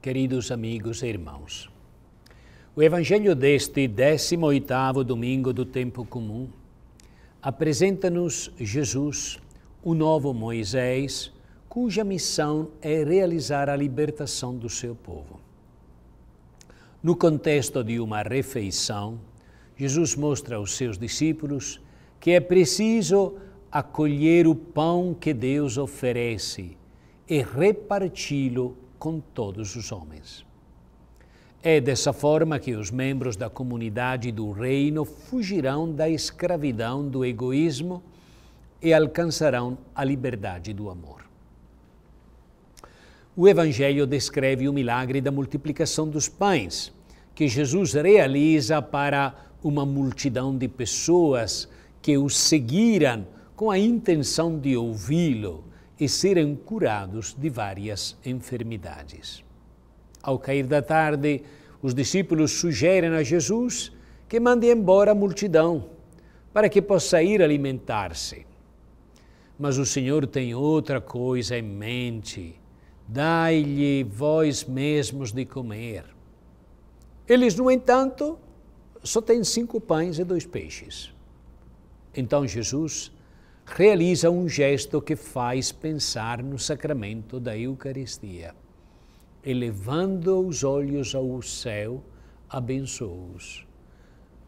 queridos amigos e irmãos. O Evangelho deste 18º domingo do tempo comum apresenta-nos Jesus, o novo Moisés, cuja missão é realizar a libertação do seu povo. No contexto de uma refeição, Jesus mostra aos seus discípulos que é preciso acolher o pão que Deus oferece e reparti-lo com todos os homens. É dessa forma que os membros da comunidade do reino fugirão da escravidão do egoísmo e alcançarão a liberdade do amor. O Evangelho descreve o milagre da multiplicação dos pães, que Jesus realiza para uma multidão de pessoas que o seguiram com a intenção de ouvi-lo e serem curados de várias enfermidades. Ao cair da tarde, os discípulos sugerem a Jesus que mande embora a multidão para que possa ir alimentar-se. Mas o Senhor tem outra coisa em mente. Dai-lhe vós mesmos de comer. Eles, no entanto, só têm cinco pães e dois peixes. Então Jesus realiza um gesto que faz pensar no sacramento da Eucaristia. Elevando os olhos ao céu, abençoou-os.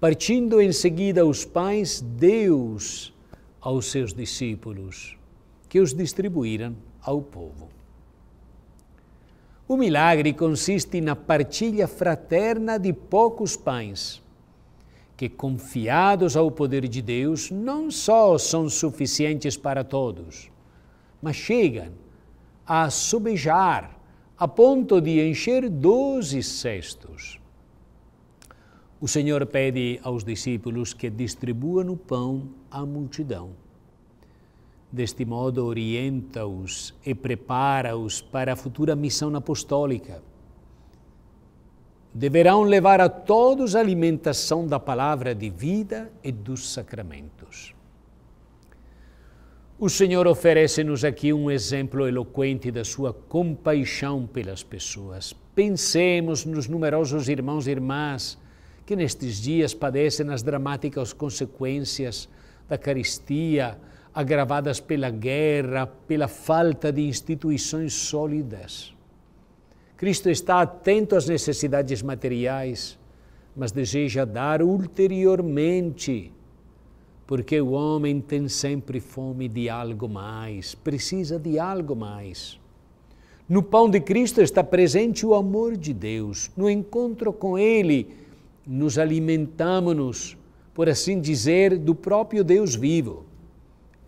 Partindo em seguida os pães, deu aos seus discípulos, que os distribuíram ao povo. O milagre consiste na partilha fraterna de poucos pães que, confiados ao poder de Deus, não só são suficientes para todos, mas chegam a sobejar a ponto de encher doze cestos. O Senhor pede aos discípulos que distribuam o pão à multidão. Deste modo, orienta-os e prepara-os para a futura missão apostólica deverão levar a todos a alimentação da palavra de vida e dos sacramentos. O Senhor oferece-nos aqui um exemplo eloquente da sua compaixão pelas pessoas. Pensemos nos numerosos irmãos e irmãs que nestes dias padecem as dramáticas consequências da caristia, agravadas pela guerra, pela falta de instituições sólidas Cristo está atento às necessidades materiais, mas deseja dar ulteriormente, porque o homem tem sempre fome de algo mais, precisa de algo mais. No pão de Cristo está presente o amor de Deus. No encontro com Ele, nos alimentamos-nos, por assim dizer, do próprio Deus vivo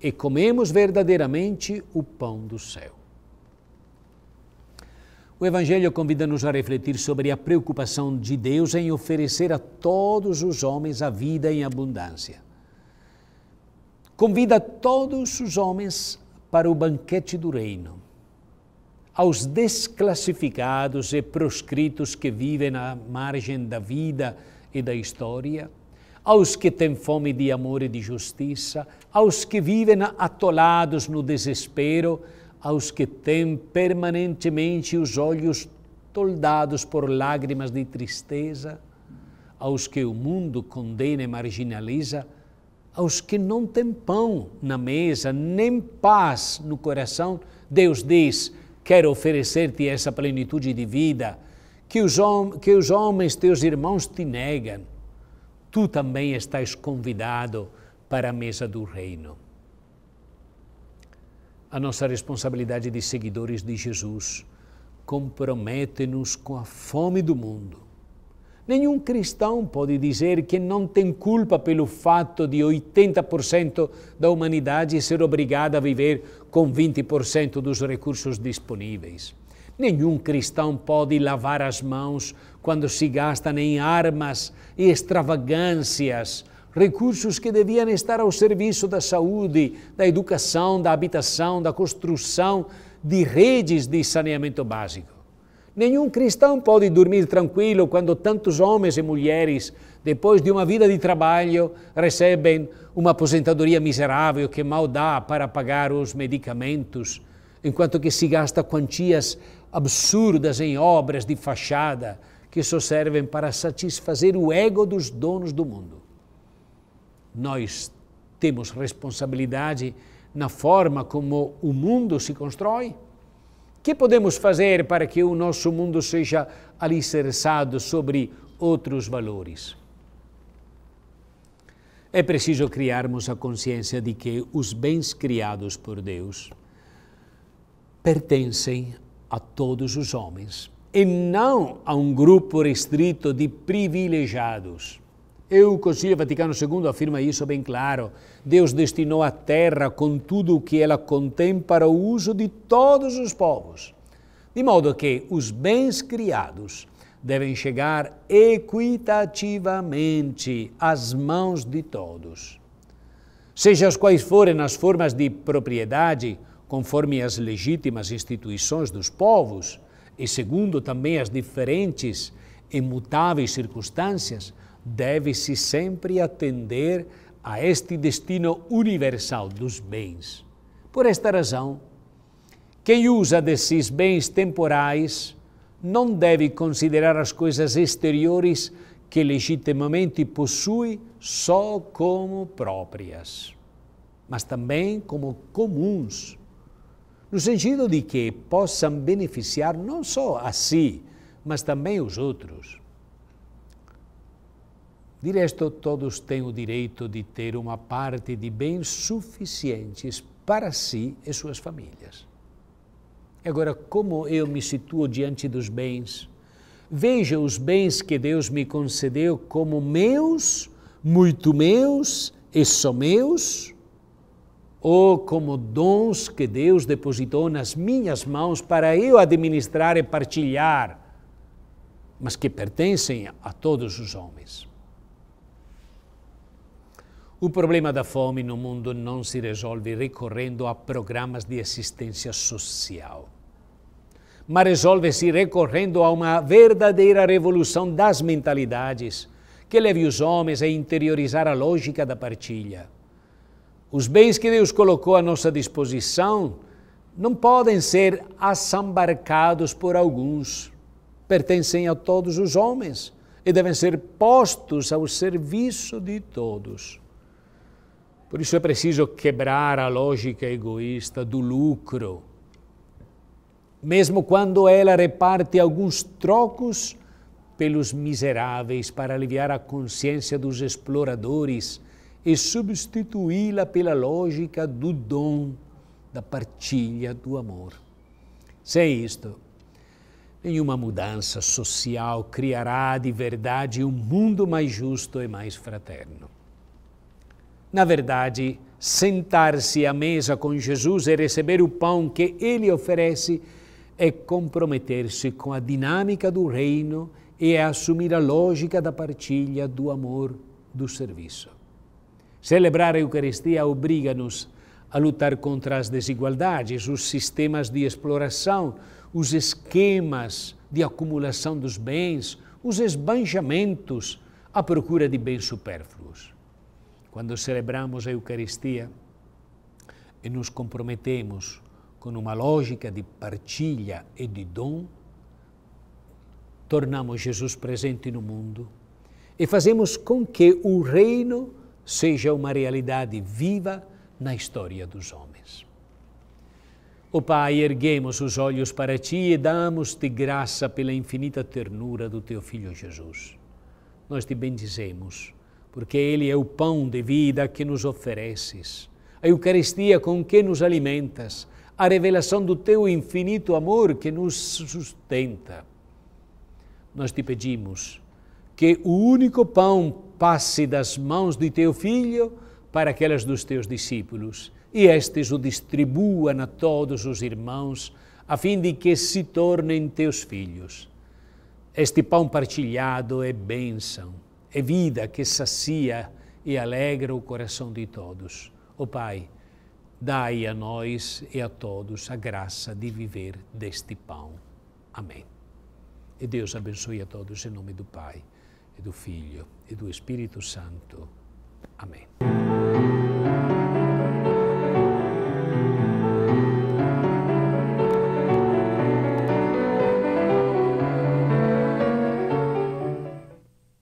e comemos verdadeiramente o pão do céu. O Evangelho convida-nos a refletir sobre a preocupação de Deus em oferecer a todos os homens a vida em abundância. Convida todos os homens para o banquete do reino. Aos desclassificados e proscritos que vivem na margem da vida e da história, aos que têm fome de amor e de justiça, aos que vivem atolados no desespero, aos que têm permanentemente os olhos toldados por lágrimas de tristeza, aos que o mundo condena e marginaliza, aos que não têm pão na mesa, nem paz no coração, Deus diz: Quero oferecer-te essa plenitude de vida que os, que os homens, teus irmãos, te negam. Tu também estás convidado para a mesa do reino. A nossa responsabilidade de seguidores de Jesus compromete-nos com a fome do mundo. Nenhum cristão pode dizer que não tem culpa pelo fato de 80% da humanidade ser obrigada a viver com 20% dos recursos disponíveis. Nenhum cristão pode lavar as mãos quando se gasta em armas e extravagâncias recursos que deviam estar ao serviço da saúde, da educação, da habitação, da construção de redes de saneamento básico. Nenhum cristão pode dormir tranquilo quando tantos homens e mulheres, depois de uma vida de trabalho, recebem uma aposentadoria miserável que mal dá para pagar os medicamentos, enquanto que se gasta quantias absurdas em obras de fachada que só servem para satisfazer o ego dos donos do mundo. Nós temos responsabilidade na forma como o mundo se constrói? O que podemos fazer para que o nosso mundo seja alicerçado sobre outros valores? É preciso criarmos a consciência de que os bens criados por Deus pertencem a todos os homens e não a um grupo restrito de privilegiados. Eu, Concilio Vaticano II afirma isso bem claro. Deus destinou a terra com tudo o que ela contém para o uso de todos os povos, de modo que os bens criados devem chegar equitativamente às mãos de todos. Seja quais forem as formas de propriedade, conforme as legítimas instituições dos povos, e segundo também as diferentes e mutáveis circunstâncias, deve-se sempre atender a este destino universal dos bens. Por esta razão, quem usa desses bens temporais não deve considerar as coisas exteriores que legitimamente possui só como próprias, mas também como comuns, no sentido de que possam beneficiar não só a si, mas também os outros. De resto, todos têm o direito de ter uma parte de bens suficientes para si e suas famílias. Agora, como eu me situo diante dos bens? Veja os bens que Deus me concedeu como meus, muito meus e só meus, ou como dons que Deus depositou nas minhas mãos para eu administrar e partilhar, mas que pertencem a todos os homens. O problema da fome no mundo não se resolve recorrendo a programas de assistência social, mas resolve-se recorrendo a uma verdadeira revolução das mentalidades que leve os homens a interiorizar a lógica da partilha. Os bens que Deus colocou à nossa disposição não podem ser assambarcados por alguns, pertencem a todos os homens e devem ser postos ao serviço de todos. Por isso é preciso quebrar a lógica egoísta do lucro. Mesmo quando ela reparte alguns trocos pelos miseráveis para aliviar a consciência dos exploradores e substituí-la pela lógica do dom, da partilha do amor. Sem é isto, nenhuma mudança social criará de verdade um mundo mais justo e mais fraterno. Na verdade, sentar-se à mesa com Jesus e receber o pão que ele oferece é comprometer-se com a dinâmica do reino e é assumir a lógica da partilha, do amor, do serviço. Celebrar a Eucaristia obriga-nos a lutar contra as desigualdades, os sistemas de exploração, os esquemas de acumulação dos bens, os esbanjamentos, à procura de bens supérfluos. Quando celebramos a Eucaristia e nos comprometemos com uma lógica de partilha e de dom, tornamos Jesus presente no mundo e fazemos com que o reino seja uma realidade viva na história dos homens. O Pai, erguemos os olhos para Ti e damos-te graça pela infinita ternura do Teu Filho Jesus. Nós te bendizemos porque Ele é o pão de vida que nos ofereces. A Eucaristia com que nos alimentas, a revelação do teu infinito amor que nos sustenta. Nós te pedimos que o único pão passe das mãos de teu filho para aquelas dos teus discípulos e estes o distribuam a todos os irmãos, a fim de que se tornem teus filhos. Este pão partilhado é bênção é vida que sacia e alegra o coração de todos. O oh Pai, dai a nós e a todos a graça de viver deste pão. Amém. E Deus abençoe a todos em nome do Pai, e do Filho, e do Espírito Santo. Amém.